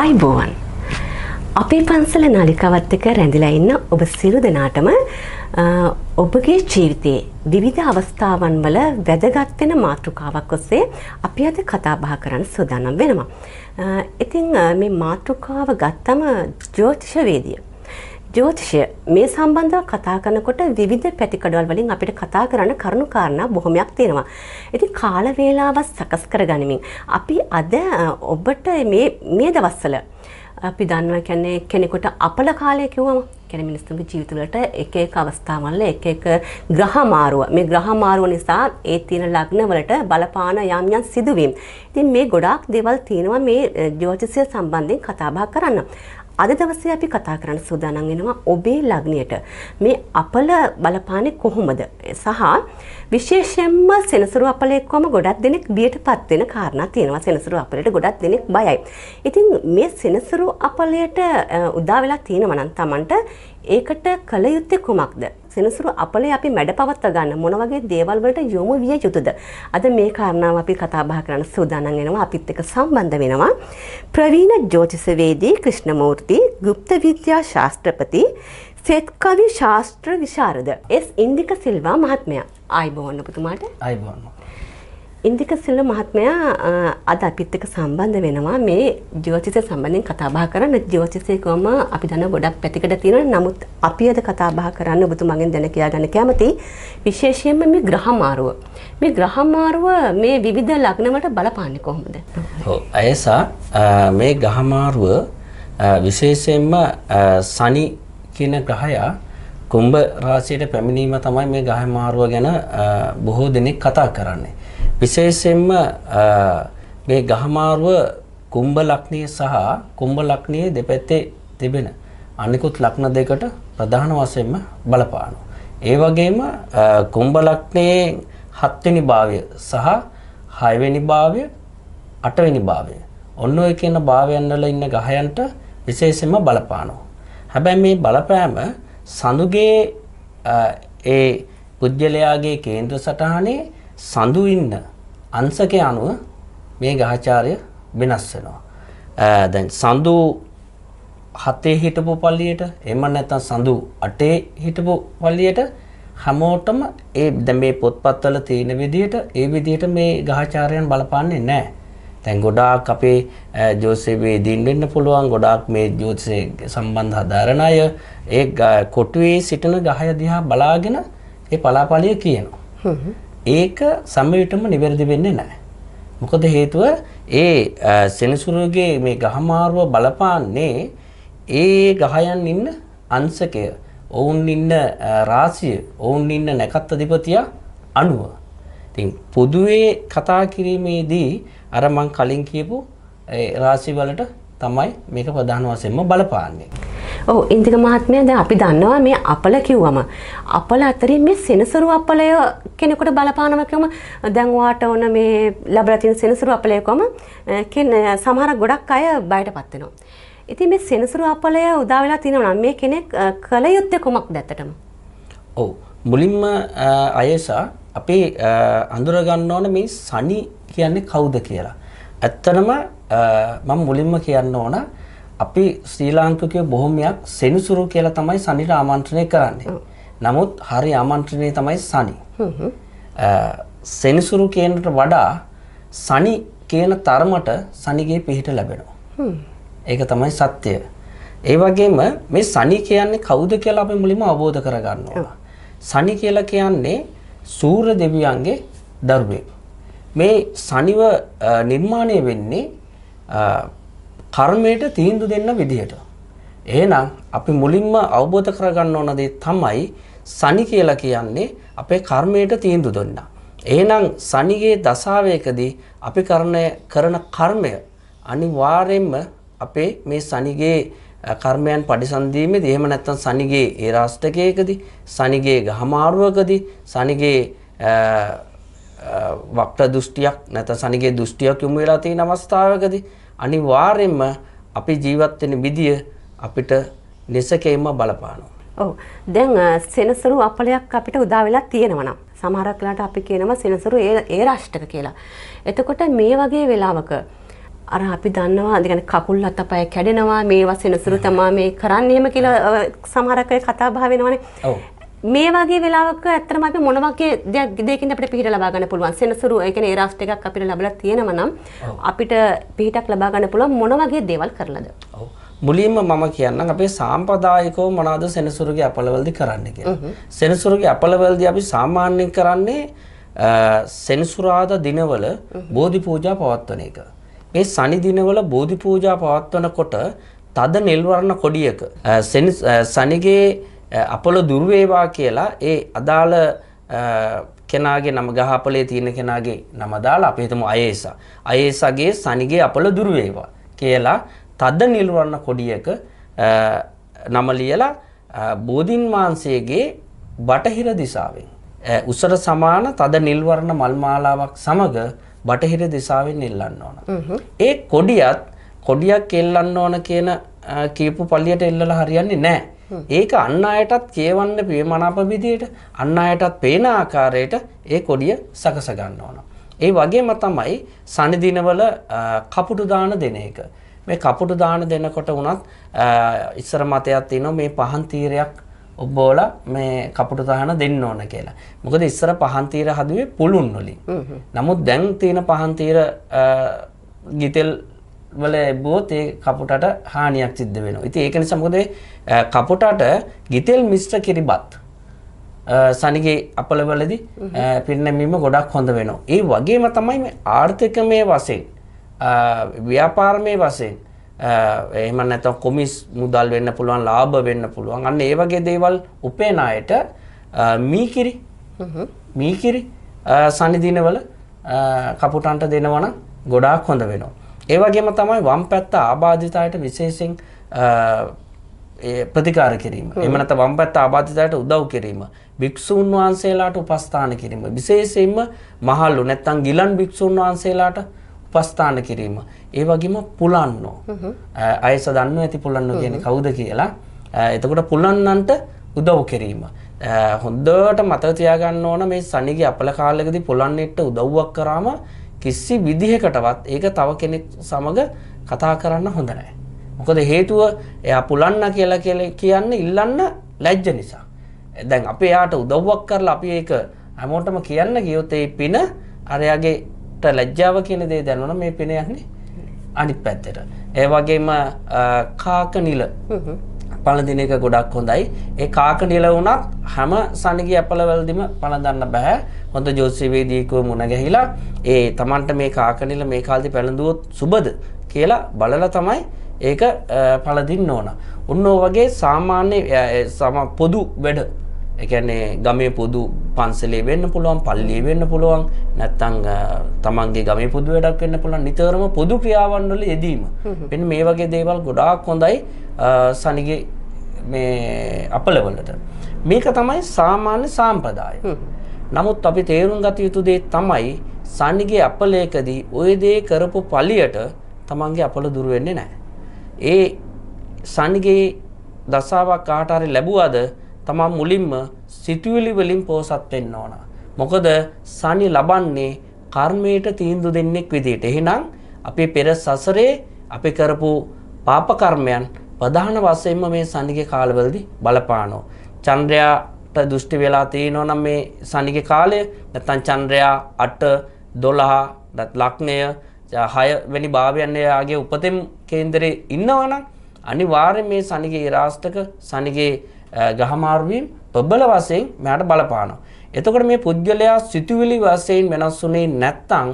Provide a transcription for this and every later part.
ආයිබෝවන්. අපේ පන්සල නාලිකාවත් එක්ක රැඳිලා ඉන්න ඔබ සියලු දෙනාටම ඔබගේ ජීවිතයේ විවිධ අවස්ථාවන් වල වැදගත් වෙන මාතෘකාවක් ඔස්සේ අපි අද කතා බහ කරන්න සූදානම් වෙනවා. ඉතින් මේ මාතෘකාව ගත්තම ජ්‍යොතිෂවේදියා ජෝතිෂය මේ සම්බන්ධව කතා කරනකොට විවිධ පැතිකඩවල් වලින් අපිට කතා කරන්න කරුණු කාරණා බොහොමයක් තියෙනවා. ඉතින් කාල වේලාවත් සකස් කරගනිමින් අපි අද ඔබට මේ මේ දවස්වල අපි දන්නවා කියන්නේ කෙනෙකුට අපල කාලය කිව්වම කියන්නේ මිනිස්සුන්ගේ ජීවිතවලට එක එක අවස්ථාවල එක එක ග්‍රහ මාරුව මේ ග්‍රහ මාරුව නිසා ඒ තියෙන ලග්න වලට බලපාන යම් යම් සිදුවීම්. ඉතින් මේ ගොඩාක් දේවල් තියෙනවා මේ ජ්‍යොතිෂය සම්බන්ධයෙන් කතා බහ කරන්න. අද දවසේ අපි කතා කරන්න සූදානම් වෙනවා ඔබේ ලග්නියට මේ අපල බලපාන්නේ කොහොමද සහ විශේෂයෙන්ම සෙනසුරු අපල එක්කම ගොඩක් දෙනෙක් බියටපත් වෙන කාරණා තියෙනවා සෙනසුරු අපලයට ගොඩක් දෙනෙක් බයයි. ඉතින් මේ සෙනසුරු අපලයට උදා වෙලා තියෙනවා නම් Tamanට ඒකට කල යුත්තේ කුමක්ද? සෙනසුරු අපලේ අපි මැඩ පවත්ව ගන්න මොන වගේ දේවල් වලට යොමු විය යුතුද? අද මේ කාරණාව අපි කතා බහ කරන්න සූදානම් වෙනවා. අපිත් එක්ක සම්බන්ධ වෙනවා ප්‍රවීණ ජ්‍යොතිෂවේදී ක්‍රිෂ්ණමූර්ති, গুপ্ত විද්‍යා ශාස්ත්‍රපති, සෙත් කවි ශාස්ත්‍ර විශාරද, එස් ඉන්දික සිල්වා මහත්මයා. ආයිබෝන් ඔබතුමාට. ආයිබෝන්. ඉන්දික සිල්ව මහත්මයා අද අපිත් එක්ක සම්බන්ධ වෙනවා මේ ජ්‍යොතිෂය සම්බන්ධයෙන් කතා බහ කරන්න ජ්‍යොතිෂය කොහම අපි දන්න ගොඩක් පැතිකඩ තියෙනවා නමුත් අපි අද කතා බහ කරන්න ඔබතුමගෙන් දැන කියා ගන්න කැමති විශේෂයෙන්ම මේ ග්‍රහ මාරුව මේ ග්‍රහ මාරුව මේ විවිධ ලග්න වලට බලපාන්නේ කොහොමද ඔව් අයසා මේ ග්‍රහ මාරුව විශේෂයෙන්ම සනි කියන ග්‍රහයා කුම්භ රාශියට පැමිණීම තමයි මේ ග්‍රහ මාරුව ගැන බොහෝ දෙනෙක් කතා කරන්නේ විශේෂයෙන්ම මේ ගහමාරුව කුම්භ ලග්නයේ සහ කුම්භ ලග්නයේ දෙපැත්තේ තිබෙන අනිකුත් ලග්න දෙකට ප්‍රධාන වශයෙන්ම බලපානවා. ඒ වගේම කුම්භ ලග්නයේ හත්වෙනි භාවය සහ හයවෙනි භාවය අටවෙනි භාවය ඔන්න ඔය කියන භාවයන් වල ඉන්න ගහයන්ට විශේෂයෙන්ම බලපානවා. හැබැයි මේ බලපෑම සඳුගේ ඒ පුජ්‍යලයාගේ කේන්ද්‍ර සටහනේ සඳු ඉන්න අංශකයේ අනුව මේ ග්‍රහචාරය වෙනස් වෙනවා. දැන් සඳු හතේ හිටපු පල්ලියට එහෙම නැත්නම් සඳු අටේ හිටපු පල්ලියට හැමෝටම ඒ දැන් මේ පොත්පත්වල තියෙන විදිහට ඒ විදිහට මේ ග්‍රහචාරයන් බලපාන්නේ නැහැ. දැන් ගොඩාක් අපේ ජෝතිෂයේ දින් වෙන්න පුළුවන් ගොඩාක් මේ ජෝතිෂයේ සම්බන්ධ හදාරන අය ඒ කොටුවේ සිටින ගහය දිහා බලාගෙන ඒ පලාපලිය කියනවා. ඒක සමවිටම නිවැරදි වෙන්නේ නැහැ. මොකද හේතුව ඒ සෙනසුරුගේ මේ ගහමාරුව බලපාන්නේ ඒ ගහයන් ඉන්න අංශකය, ඔවුන් ඉන්න රාශිය, ඔවුන් ඉන්න නැකත්තිපතියා අනුව. ඉතින් පොදුවේ කතා කිරීමේදී අර මං කලින් කියපු ඒ රාශි වලට තමයි මේක ප්‍රධාන වශයෙන්ම බලපාන්නේ. ඔහු ඉන්දික මහත්මය දැන් අපි දන්නවා මේ අපල කිව්වම අපල අතරින් මේ සෙනසුරු අපලය කෙනෙකුට බලපානවා කියම දැන් වාට ඕන මේ ලැබලා තියෙන සෙනසුරු අපලය කොම සමහර ගොඩක් අය බයටපත් වෙනවා. ඉතින් මේ සෙනසුරු අපලය උදා වෙලා තියෙනවා මේ කෙනෙක් කල යුත්තේ කොමක්ද ඇත්තටම? ඔව් මුලින්ම අයසා අපි අඳුර ගන්න ඕන මේ සනි කියන්නේ කවුද කියලා. ඇත්තටම මම මුලින්ම කියන්න ඕන අපි ශ්‍රී ලාංකිකයෝ බොහොමයක් සෙනසුරු කියලා තමයි සනිට ආමන්ත්‍රණය කරන්නේ. නමුත් හරි ආමන්ත්‍රණය තමයි සනි. සෙනසුරු කියනට වඩා සනි කියන තරමට සනිගේ පිහිට ලැබෙනවා. ඒක තමයි සත්‍යය. ඒ වගේම මේ සනි කියන්නේ කවුද කියලා අපි මුලින්ම අවබෝධ කරගන්න ඕන. සනි කියලා කියන්නේ සූර්ය දෙවියන්ගේ දරුවෙක්. මේ සනිව නිර්මාණය වෙන්නේ කර්මයට තීන්දුව දෙන්න විදිහට. එහෙනම් අපි මුලින්ම අවබෝධ කරගන්න ඕන දේ තමයි සනි කියලා කියන්නේ අපේ කර්මයට තීන්දුව දෙන්න. එහෙනම් සනිගේ දශාවයකදී අපි කරන කරන කර්මය අනිවාර්යයෙන්ම අපේ මේ සනිගේ කර්මයන් පරිසන්දීමේදී එහෙම නැත්නම් සනිගේ ඒ රාෂ්ටකයකදී සනිගේ ගහමාරුවකදී සනිගේ වක්‍ර දෘෂ්ටියක් නැත්නම් සනිගේ දෘෂ්ටියක් යොමු වෙලා තියෙන අවස්ථාවකදී අනිවාර්යෙන්ම අපි ජීවත් වෙන විදිය අපිට නිසකෙයින්ම බලපානවා. ඔව්. දැන් සෙනසුරු අපලයක් අපිට උදා වෙලා තියෙනවා නම් සමහරක් වෙලාට අපි කියනවා සෙනසුරු ඒ ඒ රාෂ්ටක කියලා. එතකොට මේ වගේ වෙලාවක අර අපි දන්නවා يعني කකුල් අතපය කැඩෙනවා මේ වසෙනසුරු තමයි මේ කරන්නේම කියලා සමහරක් අය කතා බහ වෙනවනේ. ඔව්. මේ වගේ වෙලාවක ඇත්තටම අපි මොන වගේ දෙයකින්ද අපිට පිහිට ලබා ගන්න පුළුවන් සෙනසුරු ඒ කියන්නේ ඒරාස්ට් එකක් අපිට ලැබලා තියෙනවා නම් අපිට පිහිටක් ලබා ගන්න පුළුවන් මොන වගේ දේවල් කරලාද ඔව් මුලින්ම මම කියන්නම් අපේ සාම්ප්‍රදායිකව මොනවද සෙනසුරුගේ අපලවලදී කරන්නේ කියලා සෙනසුරුගේ අපලවලදී අපි සාමාන්‍යයෙන් කරන්නේ සෙනසුරාදා දිනවල බෝධි පූජා පවත්වන එක මේ සනි දිනවල බෝධි පූජා පවත්වනකොට තද නිල් වර්ණ කොඩියක සනිගේ අපොල දුර වේවා කියලා ඒ අදාළ කෙනාගේ නම ගහ අපලේ තියෙන කෙනාගේ නම දාලා අපි හිතමු අයේසා. අයේසාගේ සනිගේ අපොල දුර වේවා කියලා තද නිල්වර්ණ කොඩියක නම ලියලා බෝධින් වහන්සේගේ බටහිර දිසාවෙන් උසර සමාන තද නිල්වර්ණ මල් මාලාවක් සමග බටහිර දිසාවෙන් එල්ලන්න ඕන. ඒ කොඩියත් කොඩියක් එල්ලන්න ඕන කියන කියපු පල්ලියට එල්ලලා හරියන්නේ නැහැ. ඒක අන්න අයටත් කියවන්න ප්‍රියමනාප විදියට අන්න අයටත් පේන ආකාරයට ඒ කොඩිය සකස ගන්න ඕන. ඒ වගේම තමයි සනිදිනවල කපුටු දාන දෙන එක. මේ කපුටු දාන දෙනකොට වුණත් ඉස්සර මතයක් තියෙනවා මේ පහන් තීරයක් ඔබෝලා මේ කපුටු දාන දෙන්න ඕන කියලා. මොකද ඉස්සර පහන් තීර හදුවේ පුළුන් වලින්. නමුත් දැන් තියෙන පහන් තීර ගිතෙල් වල බොත් ඒ කපුටට හානියක් සිද්ධ වෙනවා. ඉතින් ඒක නිසා මොකද කපුටට ගිතෙල් මිශ්‍ර කිරිබත් සනිගේ අපලවලදී පිරිනැමීම ගොඩක් හොඳ වෙනවා. ඒ වගේම තමයි මේ ආර්ථිකමය වශයෙන් ව්‍යාපාරමය වශයෙන් එහෙම නැත්නම් කොමිස් මුදල් වෙන්න පුළුවන්, ලාභ වෙන්න පුළුවන්. අන්න ඒ වගේ දේවල් උපේන අයට මීකිරි මීකිරි සනිදිනවල කපුටන්ට දෙනවනම් ගොඩාක් හොඳ වෙනවා. ඒ වගේම තමයි වම් පැත්ත ආබාධිතයට විශේෂයෙන් ප්‍රතිකාර කිරීම. එහෙම නැත්නම් වම් පැත්ත ආබාධිතයට උදව් කිරීම. භික්ෂූන් වහන්සේලාට උපස්ථාන කිරීම. විශේෂයෙන්ම මහල්ලු නැත්නම් ගිලන් භික්ෂූන් වහන්සේලාට උපස්ථාන කිරීම. ඒ වගේම පුලන්නෝ. අයස දන්නෝ ඇති පුලන්නෝ කියන්නේ කවුද කියලා. එතකොට පුලන්නන්ට උදව් කිරීම. හොඳට මතක තියාගන්න ඕන මේ සනිගේ අපල කාලෙකදී පුලන්නෙට උදව්වක් කරාම කිසි විදිහකටවත් ඒක තව කෙනෙක් සමග කතා කරන්න හොඳ නැහැ. මොකද හේතුව එයා පුලන්න කියලා කියලා කියන්න ඉල්ලන්න ලැජ්ජ නිසා. දැන් අපි එයාට උදව්වක් කරලා අපි ඒක හැමෝටම කියන්න ගියොත් ඒ පින අරයාගේට ලැජ්ජාව කියන දේ දැනුණා මේ පින යන්නේ අනිත් පැත්තට. ඒ වගේම කාකනිල පළඳින එක ගොඩක් හොඳයි. ඒ කාකනිල වුණත් හැම සනගි අපලවලදිම පළඳන්න බෑ. හොඳ ජෝතිෂවේදීකව මුණ ගැහිලා ඒ Tamanට මේ කාකනිල මේ කාලේ පැලඳුවොත් සුබද කියලා බලලා තමයි ඒක පළඳින්න ඕන. උන් වගේ සාමාන්‍ය සම පොදු වැඩ එකන්නේ ගමේ පොදු පන්සලේ වෙන්න පුළුවන් පල්ලියේ වෙන්න පුළුවන් නැත්තම් තමන්ගේ ගමේ පොදු වැඩක් වෙන්න පුළුවන් නිතරම පොදු ක්‍රියාවන් වල යෙදීම. මෙන්න මේ වගේ දේවල් ගොඩාක් හොඳයි සනිගේ මේ අපලවලට. මේක තමයි සාමාන්‍ය සාම්ප්‍රදාය. නමුත් අපි තේරුම් ගත යුතු දේ තමයි සනිගේ අපලයකදී ওই දේ කරපු පලියට තමන්ගේ අපල දුර වෙන්නේ නැහැ. ඒ සනිගේ දසාවක් කාට හරි ලැබුවද තමන් මුලින්ම සිතුවිලි වලින් පෝසත් වෙන්න ඕන. මොකද සනි ලබන්නේ කර්මයට තීන්දුව දෙන්නෙක් විදිහට. එහෙනම් අපේ පෙර සසරේ අපි කරපු පාප කර්මයන් ප්‍රධාන වශයෙන්ම මේ සනිගේ කාලවලදී බලපානවා. චන්ද්‍රයා දෘෂ්ටි වෙලා තියෙනවා නම් මේ සනිගේ කාලය නැත්නම් චන්ද්‍රයා 8 12 ලග්නය 6 වැනි භාවයන් එයාගේ උපතෙන් කේන්දරේ ඉන්නවා නම් අනිවාර්යෙන් මේ සනිගේ රාස්තක සනිගේ ගහමාරුවීම් ප්‍රබල වශයෙන් මෙයාට බලපානවා. එතකොට මේ පුද්ගලයා සිතුවිලි වශයෙන් වෙනස් වුනේ නැත්නම්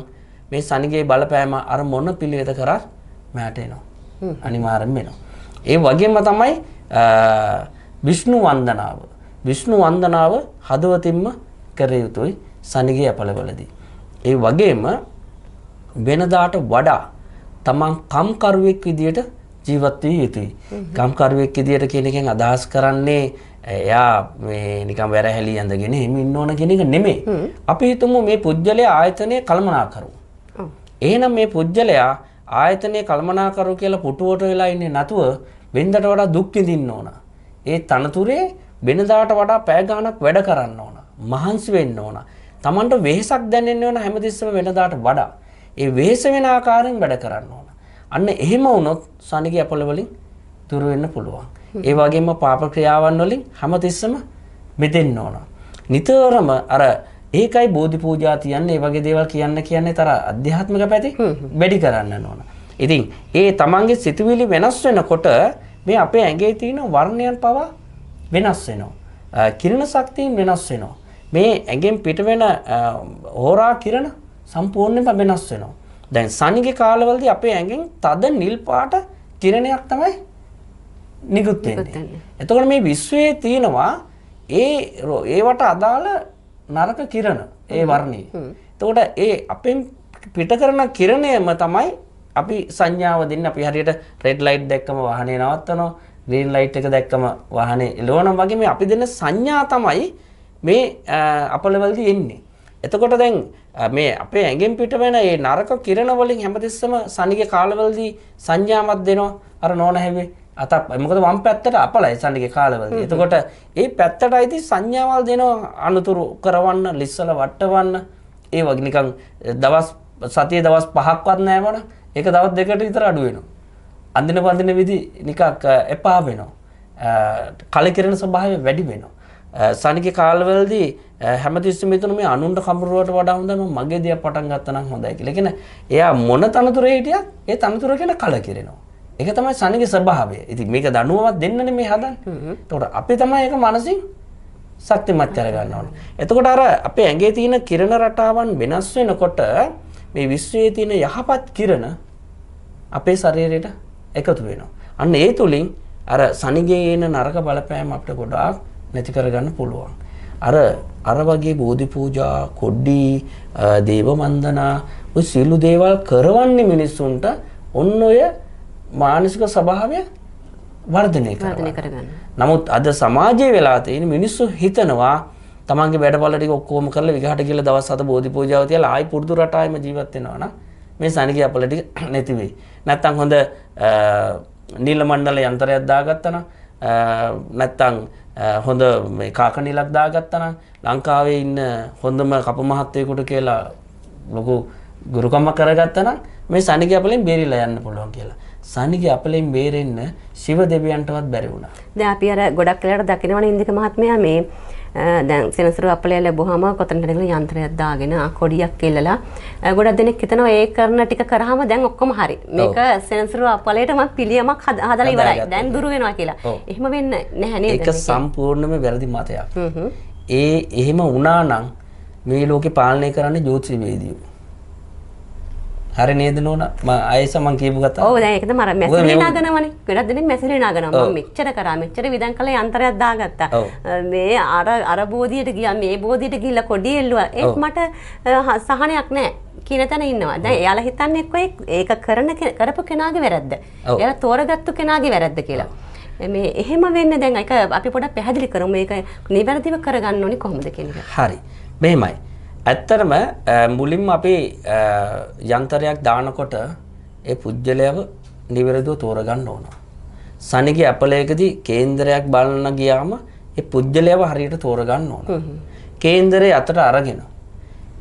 මේ සනිගේ බලපෑම අර මොන පිළිවෙත කරත් මෙයාට එනවා. අනිවාර්යෙන් වෙනවා. ඒ වගේම තමයි විෂ්ණු වන්දනාව විෂ්ණු වන්දනාව හදවතින්ම කර යුතුයි සනිගේ අපලවලදී. ඒ වගේම වෙනදාට වඩා තමන් කම්කරුවෙක් විදියට ජීවත් විය යුතුයි. කම්කරුවෙක් විදියට කියන එකෙන් අදහස් කරන්නේ එයා මේ නිකන් වැරහැලි ඇඳගෙන එහෙම ඉන්න ඕන කියන එක නෙමෙයි. අපි හිතමු මේ පුජ්‍යලයා ආයතනයේ කල්මනාකරු. එහෙනම් මේ පුජ්‍යලයා ආයතනයේ කල්මනාකරු කියලා පුටුවට වෙලා ඉන්නේ නැතුව වෙන්දට වඩා දුක් විඳින්න ඕන. ඒ තනතුරේ වෙනදාට වඩා පැය ගාණක් වැඩ කරන්න ඕන. මහන්සි වෙන්න ඕන. Tamanට වෙහසක් දැනෙන්න ඕන හැමතිස්සෙම වෙනදාට වඩා. ඒ වෙහස වෙන ආකාරයෙන් වැඩ කරන්න ඕන. අන්න එහෙම වුණොත් සනිගේ අපල වලින් දුර වෙන්න පුළුවන්. ඒ වගේම පාප ක්‍රියාවන් වලින් හැමතිස්සම මිදෙන්න ඕන. නිතරම අර ඒකයි බෝධි පූජා තියන්නේ ඒ වගේ දේවල් කියන්න කියන්නේ තර අධ්‍යාත්මික පැති වැඩි කරන්න ඕන. ඉතින් ඒ තමන්ගේ සිතුවිලි වෙනස් වෙනකොට මේ අපේ ඇඟේ තියෙන වර්ණයන් පවා වෙනස් වෙනවා. කිරණ ශක්තියන් වෙනස් වෙනවා. මේ ඇගෙන් පිට වෙන හෝරා කිරණ සම්පූර්ණයෙන්ම වෙනස් වෙනවා. දැන් සනිගේ කාලවලදී අපේ ඇඟෙන් තද නිල් පාට කිරණයක් තමයි නිකුත් වෙන්නේ. එතකොට මේ විශ්වයේ තියෙනවා ඒ ඒවට අදාළ නරක කිරණ ඒ වර්ණයේ. එතකොට ඒ අපෙන් පිට කරන කිරණයම තමයි අපි සංඥාව දෙන්නේ අපි හරියට රෙඩ් ලයිට් දැක්කම වාහනේ නවත්තනවා ග්‍රීන් ලයිට් එක දැක්කම වාහනේ එලවන වගේ මේ අපි දෙන සංඥා තමයි මේ අපලවලදී එන්නේ. එතකොට දැන් මේ අපේ ඇඟෙන් පිට වෙන මේ නරක කිරණ වලින් හැමතිස්සම සනිගේ කාලවලදී සංඥාවක් දෙනවා අර නෝන හැවේ අතක් මොකද වම් පැත්තට අපලයි සනිගේ කාලවලදී. එතකොට ඒ පැත්තට අයිති සංඥාවල් දෙනවා අනුතුරු කරවන්න, ලිස්සල වට්ටවන්න. ඒ වගේ නිකන් දවස් සතියේ දවස් 5ක්වත් නැහැ වණ. ඒක දවස් දෙකකට විතර අඩු වෙනවා. අඳින පදින විදි නිකක් එපා වෙනවා කලකිරෙන ස්වභාවය වැඩි වෙනවා සනික කාලවලදී හැමතිස්සම මෙතන මේ අනුන්ට කඹරුවට වඩා හොඳයි මම මගේ දිහා පටන් ගත්තා නම් හොඳයි කියලා. කියන එයා මොන තනතුරේ හිටියත් ඒ තනතුර ගැන කලකිරෙනවා. ඒක තමයි සනිගේ ස්වභාවය. ඉතින් මේක දනුවමක් දෙන්නනේ මේ හදන්නේ. එතකොට අපි තමයි ඒක මනසින් ශක්තිමත් කරගන්න ඕනේ. එතකොට අර අපේ ඇඟේ තියෙන කිරණ රටාවන් වෙනස් වෙනකොට මේ විශ්වයේ තියෙන යහපත් කිරණ අපේ ශරීරයට එකතු වෙනවා. අන්න ඒ තුලින් අර සනිගේ එන නරක බලපෑම අපිට ගොඩාක් නැති කරගන්න පුළුවන්. අර අර වගේ බෝධි පූජා, කොඩ්ඩි, දේව වන්දනා ඔය සියලු දේවල් කරවන්නේ මිනිස්සුන්ට ඔන්න ඔය මානසික ස්වභාවය වර්ධනය කරගන්න. නමුත් අද සමාජයේ වෙලා තියෙන මිනිස්සු හිතනවා තමන්ගේ වැඩ බල ටික ඔක්කොම කරලා විගහට ගිහලා දවස් හත බෝධි පූජාව තියලා ආයි පුරුදු රටාවෙම ජීවත් වෙනවා නම් මේ සනි අපල ටික නැති වෙයි. නැත්තම් හොඳ නිල මණ්ඩල යන්ත්‍රයක් දාගත්තනම් නැත්තම් හොඳ මේ කාක නිලක් දාගත්තනම් ලංකාවේ ඉන්න හොඳම කපු මහත්තයෙකුට කියලා ලොකු ගුරුකම්මක් කරගත්තනම් මේ සනිග අපලෙන් බේරිලා යන්න පුළුවන් කියලා. සනිග අපලෙන් බේරෙන්න ශිව දෙවියන්ටවත් බැරි වුණා. දැන් අපි අර ගොඩක් වෙලාට දකිනවනේ ඉන්දික මහත්මයා මේ දැන් සෙනසුරු අපලය ලැබුවහම කොතනට යන්ත්‍රයක් දාගෙන කොඩියක් ඉල්ලලා ගොඩක් දෙනෙක් හිතනවා ඒ කරන ටික කරාම දැන් ඔක්කොම හරි. මේක සෙනසුරු අපලයට මම පිළියමක් හදලා ඉවරයි. දැන් දුර වෙනවා කියලා. එහෙම වෙන්නේ නැහැ නේද? ඒක සම්පූර්ණයෙන්ම වැරදි මතයක්. ඒ එහෙම වුණා නම් මේ ලෝකේ පාලනය කරන්නේ ජ්‍යොතිෂවේදීයෝ. හරි නේද නෝනා මම ආයෙස මං කියපු කතාව. ඔව් දැන් ඒකද මර මැසිරි නාගනවනේ. ගොඩක් දෙනෙක් මැසිරි නාගනවා. මම මෙච්චර කරා මෙච්චර විදන් කළේ අන්තරයක් දාගත්තා. මේ අර අර බෝධියට ගියා මේ බෝධියට ගිහිල්ලා කොඩි එල්ලුවා. ඒත් මට සහනයක් නැහැ. කියන තැන ඉන්නවා. දැන් එයාලා හිතන්නේ එක්ක ඒක කරන කරපු කෙනාගේ වැරද්ද. එයාලා තෝරගත්තු කෙනාගේ වැරද්ද කියලා. මේ එහෙම වෙන්නේ දැන් ඒක අපි පොඩක් පැහැදිලි කරමු. මේක නිවැරදිව කරගන්න ඕනි කොහොමද කියන එක. හරි. මෙහෙමයි. ඇත්තරම මුලින්ම අපි යන්තරයක් දානකොට ඒ පුද්ගලයව නිවැරදිව තෝරගන්න ඕන. සනිගේ ඇපලයකදී කේන්දරයක් බලන්න ගියාම ඒ පුද්ගලයව හරියට තෝරගන්න ඕන. කේන්දරේ අතට අරගෙන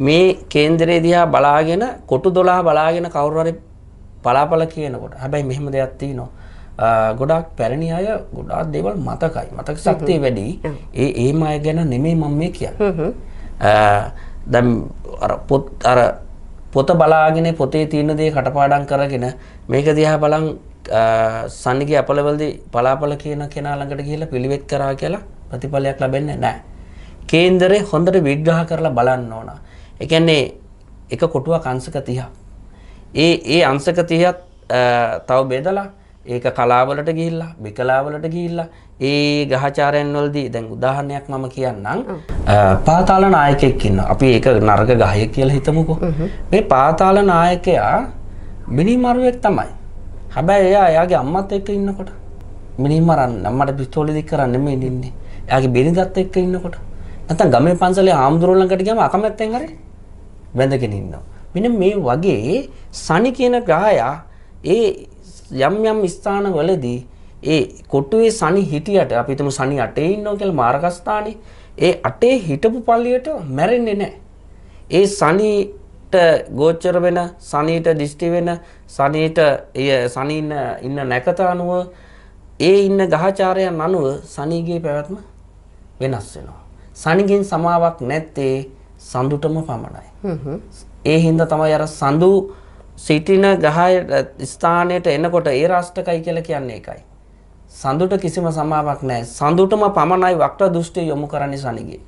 මේ කේන්දරේ දිහා බලාගෙන කොටු 12 බලාගෙන කවුරු හරි පලාපල කියනකොට හැබැයි මෙහෙම දෙයක් තියෙනවා. ගොඩක් පැරණි අය ගොඩාක් දේවල් මතකයි. මතක ශක්තිය වැඩි. ඒ ඒ අය ගැන නෙමෙයි මම මේ කියන්නේ. දැම් පොත් අර පොත බලාගෙන පොතේ තියෙන දේ කටපාඩම් කරගෙන මේක දිහා බලන් සන්නිගේ අපලවලදී පලාපල කියන කෙනා ළඟට ගිහිල්ලා පිළිවෙත් කරා කියලා ප්‍රතිඵලයක් ලැබෙන්නේ නැහැ. කේන්දරේ හොඳට විග්‍රහ කරලා බලන්න ඕන. ඒ කියන්නේ එක කොටුවක් අංශක 30ක්. ඒ ඒ අංශක 30ත් තව බෙදලා ඒක කලාවලට ගිහිල්ලා බිකලාවලට ගිහිල්ලා ඒ ගහචාරයන් වලදී දැන් උදාහරණයක් මම කියන්නම් පාතාල නායකයෙක් ඉන්න අපි ඒක නර්ග ගහය කියලා හිතමුකෝ මේ පාතාල නායකයා මිනිමරුවෙක් තමයි හැබැයි එයා එයාගේ අම්මත් එක්ක ඉන්නකොට මිනිමරන්න අම්මට පිස්තෝලෙ දික් කරන්න නෙමෙයි ඉන්නේ එයාගේ බිරිඳත් එක්ක ඉන්නකොට නැත්නම් ගමේ පන්සලේ ආම්දුරෝ ළඟට ගියාම අකමැත්තෙන් හරි බැඳගෙන ඉන්නවා මෙන්න මේ වගේ සනි කියන ග්‍රහයා ඒ යම් යම් ස්ථානවලදී ඒ කොටුවේ සනි හිටියට අපි හිතමු සනි 8 ඉන්නවා කියලා මාර්ගස්ථානේ ඒ 8 හිටපු පල්ලියට මැරෙන්නේ නැහැ. ඒ සනිට ගෝචර වෙන සනිට දිෂ්ටි වෙන සනිට සනි ඉන්න නැකත අනුව ඒ ඉන්න ගහචාරයන් අනුව සනිගේ පැවැත්ම වෙනස් වෙනවා. සනිගෙන් සමාවක් නැත්තේ සඳුටම පමණයි. ඒ හින්දා තමයි අර සඳු සිටින ගහ ස්ථානයට එනකොට ඒ රාෂ්ටකයි කියලා කියන්නේ එකයි. සඳුට කිසිම සමාවක් නැහැ. සඳුටම පමණයි වක්‍ර දෘෂ්ටි යොමු කරන්නේ සනිගේ.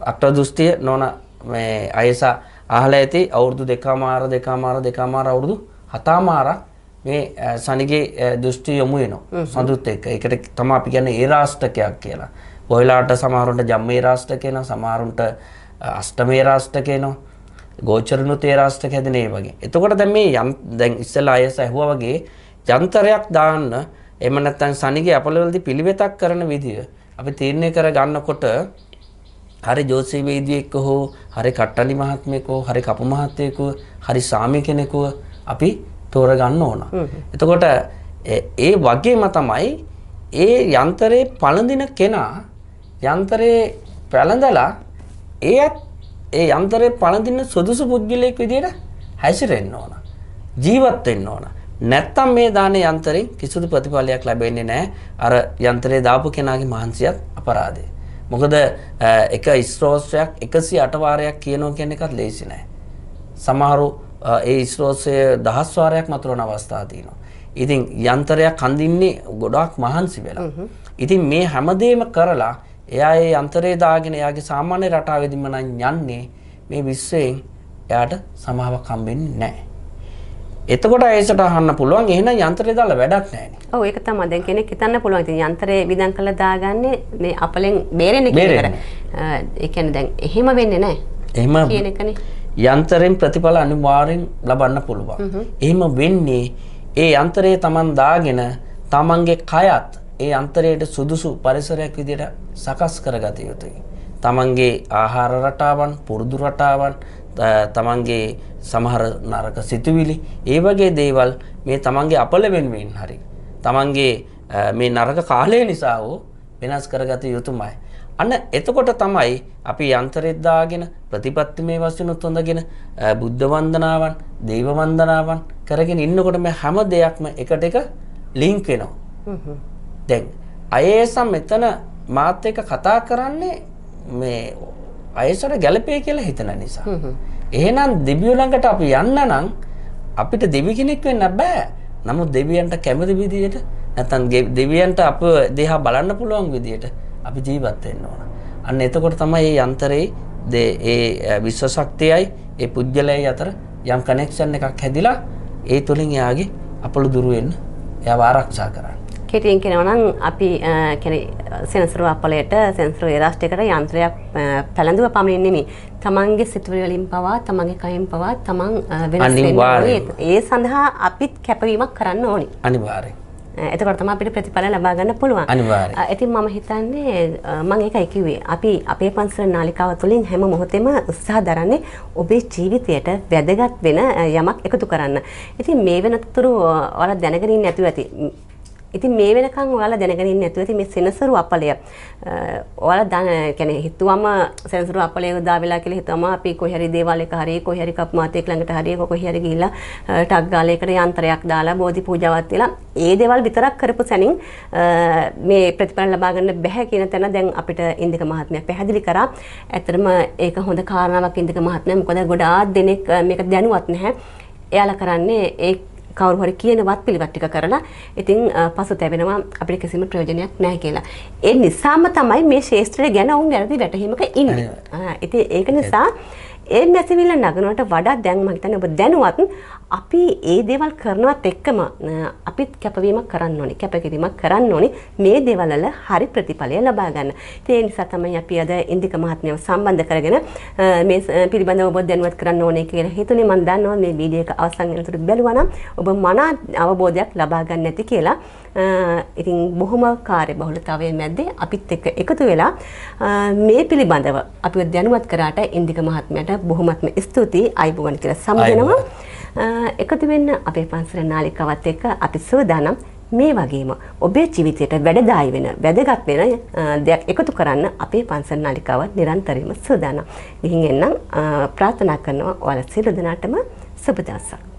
වක්‍ර දෘෂ්ටිය නොන මේ අයස අහලා ඇති අවුරුදු දෙකමාර දෙකමාර දෙකමාර අවුරුදු හතමාර මේ සනිගේ දෘෂ්ටි යොමු වෙනවා. සඳුත් එක්ක. ඒකට තමයි අපි කියන්නේ ඒ රාෂ්ටකයක් කියලා. බොහලාට සමහරුන්ට ජම්මේ රාෂ්ටකේනවා, සමහරුන්ට අෂ්ටමේ රාෂ්ටකේනවා. ගෝචරණු තේරාස්තක හැදෙන ඒ වගේ. එතකොට දැන් මේ යම් දැන් ඉස්සෙල්ලා අයස ඇහුවා වගේ යන්ත්‍රයක් දාන්න එහෙම නැත්නම් සනිගේ අපලවලදී පිළිවෙතක් කරන විදිය අපි තීරණය කර ගන්නකොට හරි ජෝතිෂ වේදියෙක් හෝ හරි කට්ටලි මහත්මයෙක් හෝ හරි කපු මහත්තයෙක් හරි සාමි කෙනෙකු අපි තෝරගන්න ඕන. එතකොට ඒ වගේම තමයි ඒ යන්ත්‍රයේ පළඳින කෙනා යන්ත්‍රයේ පැළඳලා ඒත් ඒ යන්තරේ පළඳින්න සුදුසු පුද්ගලයෙක් විදියට හැසිරෙන්න ඕන. ජීවත් වෙන්න ඕන. නැත්තම් මේ දාන යන්තරෙන් කිසිදු ප්‍රතිඵලයක් ලැබෙන්නේ නැහැ. අර යන්තරේ දාපු කෙනාගේ මහන්සියත් අපරාධේ. මොකද එක ඉස්රෝස්ත්‍රයක් 108 වාරයක් කියනවා කියන එකත් ලේසි නෑ. සමහරු ඒ ඉස්රෝස්ය දහස් වාරයක් මතුරන අවස්ථා තියෙනවා. ඉතින් යන්තරයක් හඳින්නේ ගොඩාක් මහන්සි වෙලා. ඉතින් මේ හැමදේම කරලා එයා ඒ අන්තරේ දාගෙන එයාගේ සාමාන්‍ය රටාවෙදිම නම් යන්නේ මේ විශ්වයෙන් එයාට සමාවක් හම්බෙන්නේ නැහැ. එතකොට ඒසට අහන්න පුළුවන් එහෙනම් යන්ත්‍රය දාලා වැඩක් නැහැ නේ. ඔව් ඒක තමයි දැන් කෙනෙක් හිතන්න පුළුවන්. ඉතින් යන්ත්‍රය විදන් කරලා දාගන්නේ මේ අපලෙන් බේරෙන්න කියන එක. දැන් එහෙම වෙන්නේ නැහැ. එහෙම කියන එකනේ. යන්ත්‍රයෙන් ප්‍රතිඵල අනිවාර්යෙන් ලබන්න පුළුවන්. එහෙම වෙන්නේ ඒ යන්ත්‍රය Taman දාගෙන Tamanගේ කයත් ඒ අන්තරයට සුදුසු පරිසරයක් විදියට සකස් කරගත යුතුයි. තමන්ගේ ආහාර රටාවන් පුරුදු රටාවන් තමන්ගේ සමහර නරක සිතුවිලි ඒ වගේ දේවල් මේ තමන්ගේ අපලවෙන්වෙන් හරි. තමන්ගේ මේ නරක කාලය නිසා වූ වෙනස් කරගත යුතුමයි. අන්න එතකොට තමයි අපි යන්ත්‍රෙත් දාගෙන ප්‍රතිපත්තිමේ වස්තුනොත් හොඳගෙන බුද්ධ වන්දනාවන්, දේව වන්දනාවන් කරගෙන ඉන්නකොට මේ හැම දෙයක්ම එකට එක ලින්ක් වෙනවා. හ්ම් හ්ම්. දැන් අයේසම් මෙතන මාත් එක්ක කතා කරන්නේ මේ අයසට ගැළපේ කියලා හිතන නිසා. එහෙනම් දෙවියෝ ළඟට අපි යන්න නම් අපිට දෙවි කෙනෙක් වෙන්න බෑ. නමුත් දෙවියන්ට කැමති විදියට නැත්නම් දෙවියන්ට අප දෙහා බලන්න පුළුවන් විදියට අපි ජීවත් වෙන්න ඕන. අන්න එතකොට තමයි මේ යන්තරේ ඒ විශ්ව ශක්තියයි ඒ පුජ්‍යලයයි අතර යම් කනෙක්ෂන් එකක් හැදිලා ඒ තුලින් එයාගේ අපලු දුරු වෙන්න එයාව ආරක්ෂා කරන්න. කෙටියෙන් කෙනවනම් අපි සෙනසරු අපලයට සෙන්සරු ඒරාෂ්ටයකට යන්ත්‍රයක් පැළඳුව පමණින් නෙමි තමන්ගේ සිතුවලින් පවා තමන්ගේ කයින් පවා තමන් වෙනස් ඒ සඳහා අපිත් කැපවීමක් කරන්න ඕනි අනිවාර්ය එතකොට තමයි අපිට ප්‍රතිඵල ලබා ගන්න පුළුවන්. අනිවාර්යයෙන්. ඉතින් මම හිතන්නේ මම ඒකයි කිව්වේ. අපි අපේ පන්සල නාලිකාව තුළින් හැම මොහොතෙම උත්සාහ දරන්නේ ඔබේ ජීවිතයට වැදගත් වෙන යමක් එකතු කරන්න. ඉතින් මේ වෙනතුරු ඔයාලා දැනගෙන ඉන්නේ නැතුව ඇති. ඉතින් මේ වෙනකන් ඔයාලා දැනගෙන ඉන්න ඇතුළේ මේ සෙනසුරු අපලය ඔයාලා දැන කියන්නේ හිතුවම සෙනසුරු අපලය උදා වෙලා කියලා හිතුවම අපි කොහේ හරි දේවල් එක හරි කොහේ හරි කප් මාතෙක් ළඟට හරි කොහේ හරි ගිහිල්ලා ටක් ගාලා එකට යන්ත්‍රයක් දාලා බෝධි පූජාවක් තියලා ඒ දේවල් විතරක් කරපු සැනින් මේ ප්‍රතිඵල ලබා ගන්න බැහැ කියන තැන දැන් අපිට ඉන්දික මහත්මයා පැහැදිලි කරා. ඇත්තටම ඒක හොඳ කාරණාවක් ඉන්දික මහත්මයා මොකද ගොඩාක් දෙනෙක් මේක දැනුවත් නැහැ. එයාලා කරන්නේ ඒ කවුරු හරි කියනවත් පිළිවත් ටික කරලා ඉතින් පසුතැවෙනවා අපිට කිසිම ප්‍රයෝජනයක් නැහැ කියලා. ඒ නිසාම තමයි මේ ශේෂ්ත්‍රය ගැන වුන් ගැරදි වැටහීමක ඉන්නේ. ඉතින් ඒක නිසා ඒ මැසිවිල්ල නගනවට වඩා දැන් මම හිතන්නේ ඔබ දැනුවත් අපි ඒ දේවල් කරනවත් එක්කම අපිත් කැපවීමක් කරන්න ඕනේ කැපකිරීමක් කරන්න ඕනේ මේ දේවල් වල හරි ප්‍රතිඵලය ලබා ගන්න. ඒ නිසා තමයි අපි අද ඉන්දික මහත්මියව සම්බන්ධ කරගෙන මේ පිළිබඳව ඔබ දැනුවත් කරන්න ඕනේ කියලා හිතුනේ මම දන්නවා මේ වීඩියෝ එක අවසන් වෙනතුරු බැලුවා නම් ඔබ මනා අවබෝධයක් ලබා ගන්න ඇති කියලා. ඉතින් බොහොම කාර්යබහුලතාවයේ මැද්දේ අපිත් එක්ක එකතු වෙලා මේ පිළිබඳව අපිව දැනුවත් කරාට ඉන්දික මහත්මයට බොහොමත්ම ස්තුතියි අයිබුවන් කියලා සම්බන්ධ වෙනවා. එකතු වෙන්න අපේ පන්සල නාලිකාවත් එක්ක අපි සූදානම් මේ වගේම ඔබේ ජීවිතයට වැඩදායි වෙන වැදගත් වෙන දෙයක් එකතු කරන්න අපේ පන්සල් නාලිකාවත් නිරන්තරයෙන්ම සූදානම්. ගිහින් එන්නම් ප්‍රාර්ථනා කරනවා ඔයාලා සියලු දෙනාටම සුබ දවසක්.